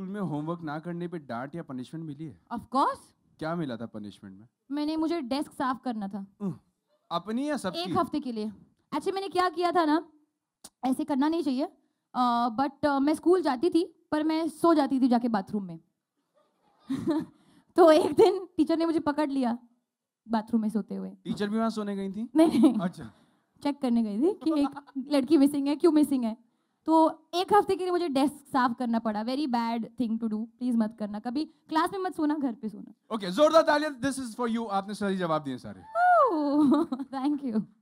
school में homework ना करने पे डांट या पनिशमेंट मिली है ऑफ कोर्स क्या मिला था पनिशमेंट में मैंने मुझे डेस्क साफ करना था अपनी या सबकी एक हफ्ते के लिए अच्छा मैंने क्या किया था ना ऐसे करना नहीं चाहिए बट uh, uh, मैं स्कूल जाती थी पर मैं सो जाती थी जाके बाथरूम में तो एक दिन टीचर ने मुझे पकड़ लिया बाथरूम में सोते हुए टीचर भी वहां सोने गई थी नहीं अच्छा चेक करने गई थी कि एक लड़की मिसिंग है क्यों मिसिंग है तो एक हफ्ते के लिए मुझे डेस्क साफ करना पड़ा very bad thing to do please मत करना कभी क्लास में मत सोना घर पे सोना ओके जोरदार तालियां दिस इज फॉर यू आपने सही जवाब दिए सारे थैंक यू